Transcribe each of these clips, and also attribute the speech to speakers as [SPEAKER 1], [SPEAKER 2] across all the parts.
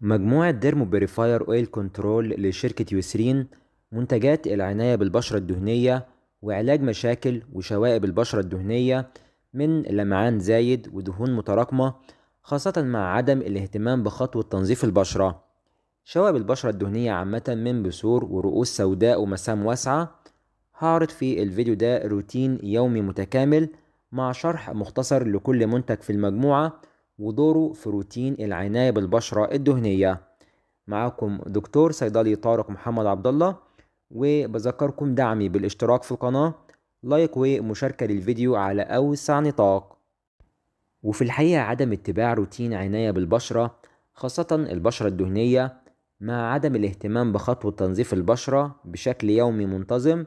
[SPEAKER 1] مجموعة ديرمو بيريفاير أويل كنترول لشركة يوسرين منتجات العناية بالبشرة الدهنية وعلاج مشاكل وشوائب البشرة الدهنية من لمعان زايد ودهون متراكمة خاصة مع عدم الاهتمام بخطوة تنظيف البشرة شوائب البشرة الدهنية عامة من بثور ورؤوس سوداء ومسام واسعة هعرض في الفيديو ده روتين يومي متكامل مع شرح مختصر لكل منتج في المجموعة ودوره في روتين العناية بالبشرة الدهنية معاكم دكتور صيدلي طارق محمد عبد الله وبذكركم دعمي بالاشتراك في القناة لايك ومشاركة للفيديو على أوسع نطاق وفي الحقيقة عدم اتباع روتين عناية بالبشرة خاصة البشرة الدهنية مع عدم الاهتمام بخطوة تنظيف البشرة بشكل يومي منتظم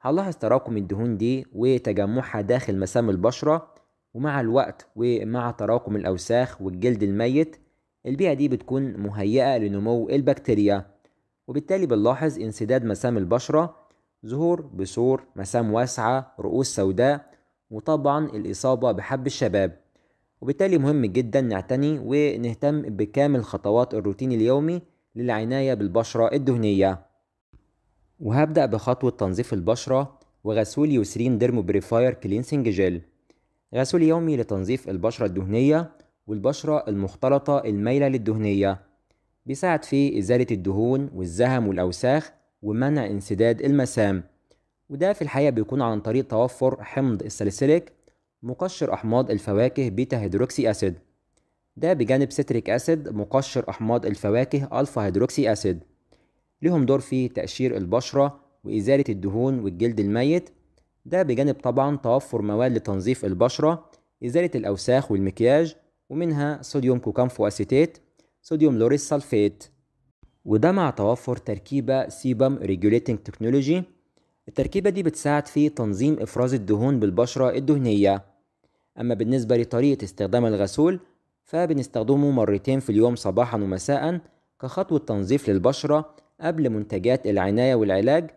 [SPEAKER 1] هنلاحظ تراكم الدهون دي وتجمعها داخل مسام البشرة ومع الوقت ومع تراكم الأوساخ والجلد الميت البيئة دي بتكون مهيئة لنمو البكتيريا وبالتالي بنلاحظ انسداد مسام البشرة ظهور بثور مسام واسعة رؤوس سوداء وطبعا الإصابة بحب الشباب وبالتالي مهم جدا نعتني ونهتم بكامل خطوات الروتين اليومي للعناية بالبشرة الدهنية وهبدأ بخطوة تنظيف البشرة وغسول يوسرين ديرمو بريفاير كلينسنج جيل غسول يومي لتنظيف البشرة الدهنية والبشرة المختلطة المايلة للدهنية بيساعد في إزالة الدهون والزهم والأوساخ ومنع انسداد المسام وده في الحقيقة بيكون عن طريق توفر حمض الساليسيليك مقشر أحماض الفواكه بيتا هيدروكسي أسيد ده بجانب ستريك أسيد مقشر أحماض الفواكه ألفا هيدروكسي أسيد لهم دور في تقشير البشرة وإزالة الدهون والجلد الميت ده بجانب طبعا توفر مواد لتنظيف البشرة إزالة الأوساخ والمكياج ومنها صوديوم كوكامفو أسيتيت صوديوم لوريس سلفيت وده مع توفر تركيبة سيبم ريجوليتنج تكنولوجي التركيبة دي بتساعد في تنظيم إفراز الدهون بالبشرة الدهنية أما بالنسبة لطريقة استخدام الغسول فبنستخدمه مرتين في اليوم صباحا ومساء كخطوة تنظيف للبشرة قبل منتجات العناية والعلاج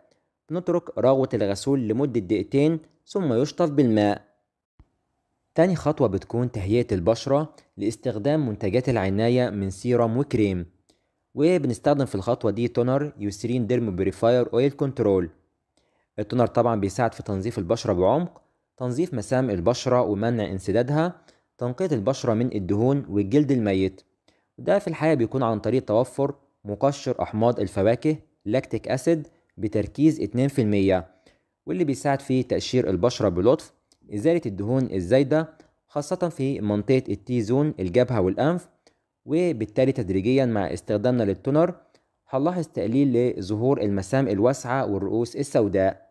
[SPEAKER 1] نترك رغوة الغسول لمدة دقيقتين ثم يشطف بالماء تاني خطوة بتكون تهيئة البشرة لاستخدام منتجات العناية من سيرام وكريم وبنستخدم في الخطوة دي تونر يوسرين ديرمو بريفاير اويل كنترول التونر طبعا بيساعد في تنظيف البشرة بعمق تنظيف مسام البشرة ومنع انسدادها تنقية البشرة من الدهون والجلد الميت وده في الحقيقة بيكون عن طريق توفر مقشر أحماض الفواكه لاكتيك أسيد بتركيز 2% واللي بيساعد في تقشير البشرة بلطف إزالة الدهون الزايدة خاصة في منطقة التي زون الجبهة والأنف وبالتالي تدريجيا مع استخدامنا للتونر هنلاحظ تقليل لظهور المسام الواسعة والرؤوس السوداء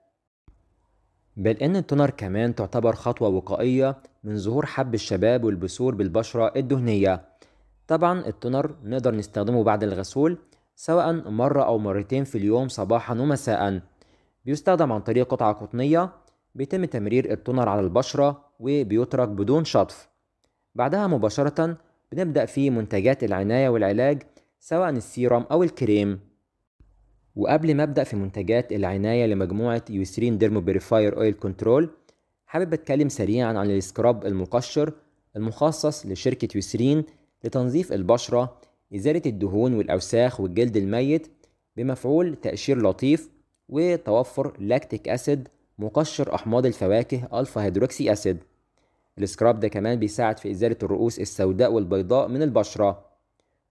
[SPEAKER 1] بل إن التونر كمان تعتبر خطوة وقائية من ظهور حب الشباب والبثور بالبشرة الدهنية طبعا التونر نقدر نستخدمه بعد الغسول سواء مرة أو مرتين في اليوم صباحا ومساء بيستخدم عن طريق قطعة قطنية بيتم تمرير التونر على البشرة وبيترك بدون شطف بعدها مباشرة بنبدأ في منتجات العناية والعلاج سواء السيرم أو الكريم وقبل ما أبدأ في منتجات العناية لمجموعة يوسرين ديرمو بيريفاير أويل كنترول حابب أتكلم سريعا عن السكراب المقشر المخصص لشركة يوسرين لتنظيف البشرة إزالة الدهون والأوساخ والجلد الميت بمفعول تقشير لطيف وتوفر لاكتيك أسيد مقشر أحماض الفواكه ألفا هيدروكسي أسيد السكراب ده كمان بيساعد في إزالة الرؤوس السوداء والبيضاء من البشرة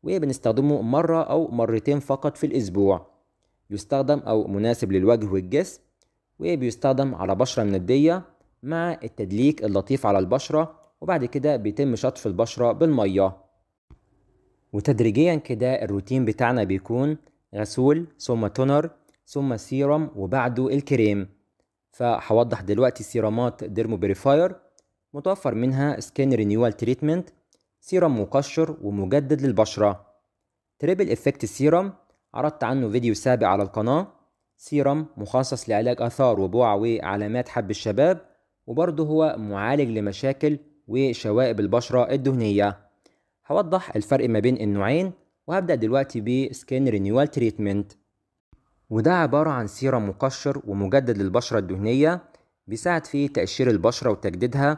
[SPEAKER 1] وبنستخدمه مرة أو مرتين فقط في الأسبوع يستخدم أو مناسب للوجه والجسم وبيستخدم على بشرة مندية مع التدليك اللطيف على البشرة وبعد كده بيتم شطف البشرة بالمياه وتدريجيا كده الروتين بتاعنا بيكون غسول ثم تونر ثم سيرم وبعده الكريم فهوضح دلوقتي سيرامات ديرمو بريفاير متوفر منها سكين رينيوال تريتمنت سيرم مقشر ومجدد للبشرة تريبل افكت سيرم عرضت عنه فيديو سابق على القناة سيرم مخصص لعلاج آثار وبوع وعلامات حب الشباب وبرضه هو معالج لمشاكل وشوائب البشرة الدهنية هوضح الفرق ما بين النوعين وهبدأ دلوقتي بسكين رينيوال تريتمنت وده عبارة عن سيرم مقشر ومجدد للبشرة الدهنية بيساعد في تقشير البشرة وتجديدها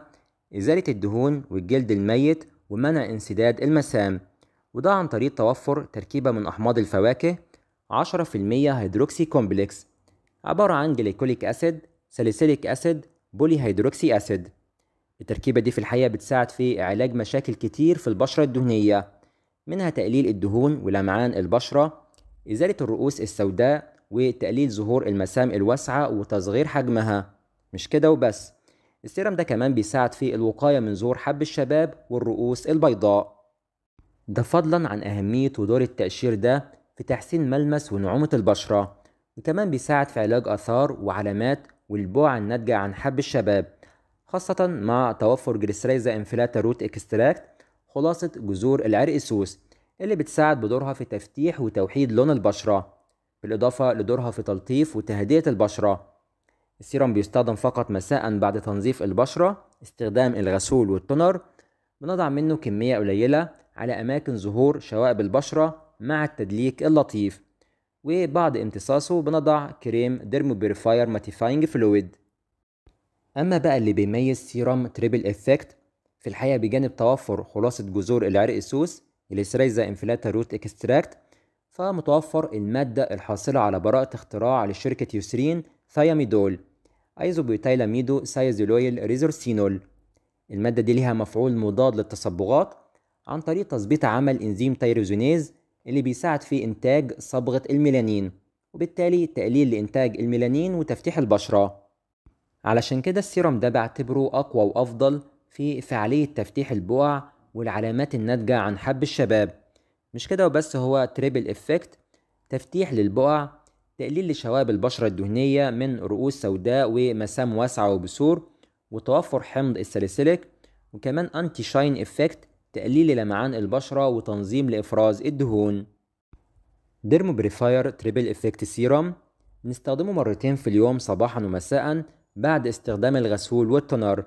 [SPEAKER 1] إزالة الدهون والجلد الميت ومنع انسداد المسام وده عن طريق توفر تركيبة من أحماض الفواكه 10% هيدروكسي كومبلكس عبارة عن جليكوليك أسيد ساليسيليك أسيد بولي هيدروكسي أسيد التركيبة دي في الحقيقة بتساعد في علاج مشاكل كتير في البشرة الدهنية منها تقليل الدهون ولمعان البشرة إزالة الرؤوس السوداء وتقليل ظهور المسام الواسعة وتصغير حجمها مش كده وبس السيرم ده كمان بيساعد في الوقاية من ظهور حب الشباب والرؤوس البيضاء ده فضلا عن أهمية ودور التأشير ده في تحسين ملمس ونعومة البشرة وكمان بيساعد في علاج آثار وعلامات والبوع الناتجة عن حب الشباب خاصة مع توفر جليسريزا انفلاتا روت اكستراكت خلاصة جذور العرق السوس اللي بتساعد بدورها في تفتيح وتوحيد لون البشرة بالإضافة لدورها في تلطيف وتهدئة البشرة السيرم بيستخدم فقط مساء بعد تنظيف البشرة استخدام الغسول والتونر بنضع منه كمية قليلة على أماكن ظهور شوائب البشرة مع التدليك اللطيف وبعد امتصاصه بنضع كريم ديرمو بيرفاير ماتيفاينج فلويد أما بقى اللي بيميز سيرام تريبل إفكت في الحقيقة بجانب توفر خلاصة جذور العرق السوس الإسريزا إنفلاتا روت إكستراكت فمتوفر المادة الحاصلة على براءة اختراع لشركة يوسرين ثياميدول ايزوبيوتايلاميدو سايزولويل ريزورسينول المادة دي ليها مفعول مضاد للتصبغات عن طريق تظبيط عمل إنزيم تيروزينيز اللي بيساعد في إنتاج صبغة الميلانين وبالتالي تقليل لإنتاج الميلانين وتفتيح البشرة علشان كده السيرم ده بعتبره أقوى وأفضل في فعالية تفتيح البقع والعلامات الناتجة عن حب الشباب مش كده وبس هو تريبل إفكت تفتيح للبقع تقليل لشوائب البشرة الدهنية من رؤوس سوداء ومسام واسعة وبسور وتوفر حمض الساليسيليك وكمان أنتي شاين إفكت تقليل لمعان البشرة وتنظيم لإفراز الدهون ديرمو بريفاير تريبل إفكت سيرم نستخدمه مرتين في اليوم صباحا ومساء بعد استخدام الغسول والتنار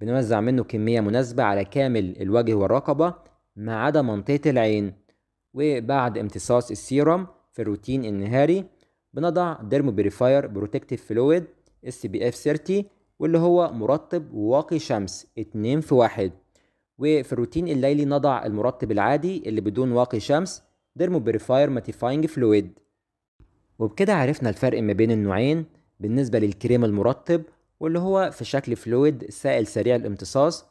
[SPEAKER 1] بنوزع منه كمية مناسبة على كامل الوجه والرقبة ما عدا منطقة العين وبعد امتصاص السيروم في الروتين النهاري بنضع ديرمو بيريفاير بروتكتيف فلويد اس بي اف 30 واللي هو مرطب وواقي شمس 2 في 1 وفي الروتين الليلي نضع المرطب العادي اللي بدون واقي شمس ديرمو بيريفاير ماتيفاينج فلويد وبكده عرفنا الفرق ما بين النوعين بالنسبة للكريم المرطب واللي هو في شكل فلويد سائل سريع الامتصاص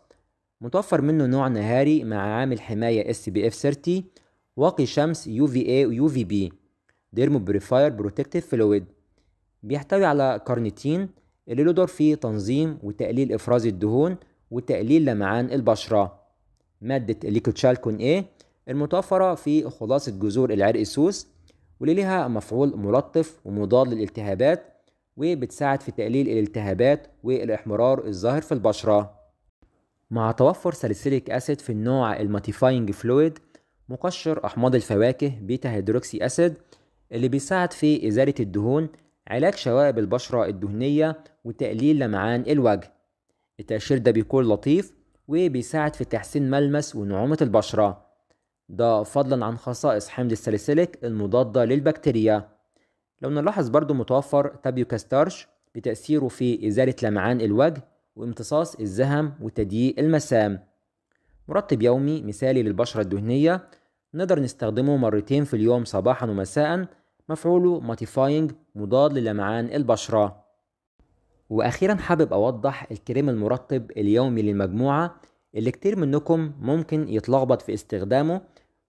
[SPEAKER 1] متوفر منه نوع نهاري مع عامل حماية SPF 30 واقي شمس UVA و UVB ديرمو بريفاير بروتكتيف فلويد بيحتوي على كارنيتين اللي له دور في تنظيم وتقليل إفراز الدهون وتقليل لمعان البشرة مادة ليكوتشالكون A المتوفرة في خلاصة جذور العرق سوس واللي ليها مفعول ملطف ومضاد للالتهابات وبتساعد في تقليل الالتهابات والإحمرار الظاهر في البشرة مع توفر ساليسيليك أسيد في النوع الماتيفاينج فلويد مقشر أحماض الفواكه بيتا هيدروكسي أسيد اللي بيساعد في إزالة الدهون علاج شوائب البشرة الدهنية وتقليل لمعان الوجه التقشير ده بيكون لطيف وبيساعد في تحسين ملمس ونعومة البشرة ده فضلا عن خصائص حمض الساليسيليك المضادة للبكتيريا لو نلاحظ برضو متوفر تابيوكاستارش بتأثيره في إزالة لمعان الوجه وامتصاص الزهم وتضييق المسام مرطب يومي مثالي للبشرة الدهنية نقدر نستخدمه مرتين في اليوم صباحا ومساء مفعوله ماتيفاينج مضاد للمعان البشرة وأخيرا حابب أوضح الكريم المرطب اليومي للمجموعة اللي كتير منكم ممكن يتلخبط في استخدامه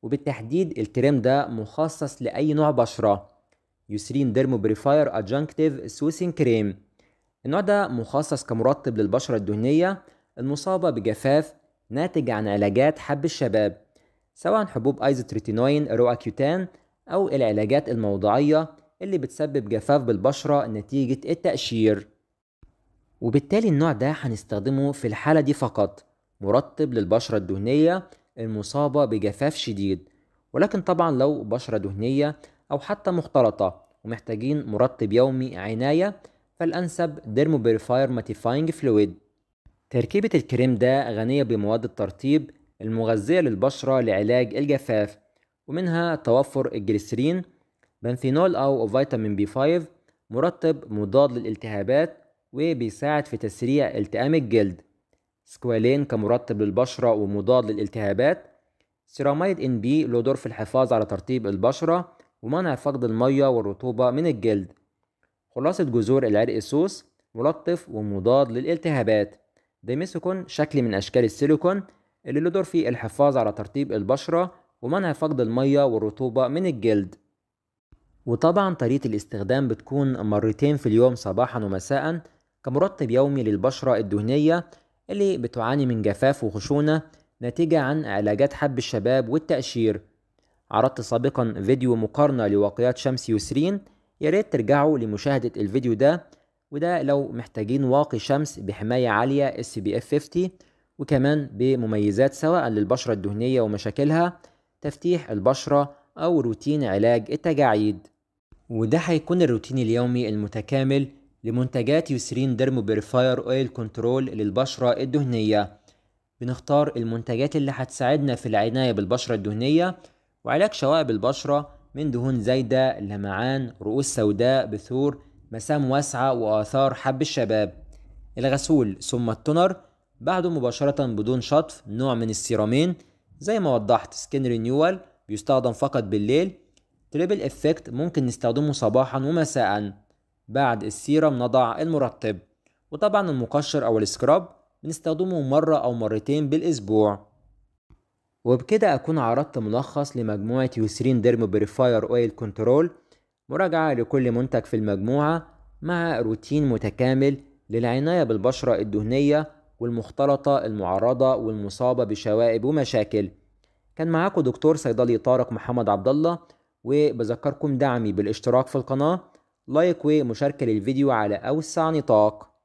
[SPEAKER 1] وبالتحديد الكريم ده مخصص لأي نوع بشرة يوسرين ديرمو بريفاير ادجنكتيف سويسين كريم النوع ده مخصص كمرطب للبشرة الدهنية المصابة بجفاف ناتج عن علاجات حب الشباب سواء حبوب ايزوتريتينوين روأكيوتان أو العلاجات الموضعية اللي بتسبب جفاف بالبشرة نتيجة التقشير وبالتالي النوع ده هنستخدمه في الحالة دي فقط مرطب للبشرة الدهنية المصابة بجفاف شديد ولكن طبعا لو بشرة دهنية أو حتى مختلطة ومحتاجين مرطب يومي عناية فالأنسب بيريفاير ماتيفاينج فلويد تركيبة الكريم ده غنية بمواد الترطيب المغذية للبشرة لعلاج الجفاف ومنها توفر الجليسرين بنفينول أو فيتامين بي 5 مرطب مضاد للالتهابات وبيساعد في تسريع التئام الجلد سكوالين كمرطب للبشرة ومضاد للالتهابات سيراميد ان بي له دور في الحفاظ على ترطيب البشرة ومنع فقد المية والرطوبة من الجلد خلاصة جذور العرق السوس ملطف ومضاد للالتهابات ديميسيكون شكل من أشكال السيليكون اللي له دور في الحفاظ على ترطيب البشرة ومنع فقد المية والرطوبة من الجلد وطبعا طريقة الاستخدام بتكون مرتين في اليوم صباحا ومساء كمرطب يومي للبشرة الدهنية اللي بتعاني من جفاف وخشونة ناتجة عن علاجات حب الشباب والتقشير عرضت سابقا فيديو مقارنة لواقيات شمس يسرين ياريت ترجعوا لمشاهدة الفيديو ده وده لو محتاجين واقي شمس بحماية عالية SPF50 وكمان بمميزات سواء للبشرة الدهنية ومشاكلها تفتيح البشرة أو روتين علاج التجاعيد وده هيكون الروتين اليومي المتكامل لمنتجات يسرين ديرمو بيرفاير اويل كنترول للبشرة الدهنية بنختار المنتجات اللي هتساعدنا في العناية بالبشرة الدهنية وعلاج شوائب البشرة من دهون زايدة لمعان رؤوس سوداء بثور مسام واسعة وآثار حب الشباب الغسول ثم التونر بعده مباشرة بدون شطف نوع من السيرامين زي ما وضحت سكين رينيوال بيستخدم فقط بالليل تريبل افكت ممكن نستخدمه صباحا ومساء بعد السيرم نضع المرطب وطبعا المقشر او السكراب بنستخدمه مرة او مرتين بالاسبوع وبكده أكون عرضت ملخص لمجموعة يوسرين ديرمو بريفاير أويل كنترول مراجعة لكل منتج في المجموعة مع روتين متكامل للعناية بالبشرة الدهنية والمختلطة المعرضة والمصابة بشوائب ومشاكل كان معاكم دكتور صيدلي طارق محمد عبد الله وبذكركم دعمي بالاشتراك في القناة لايك ومشاركة للفيديو على أوسع نطاق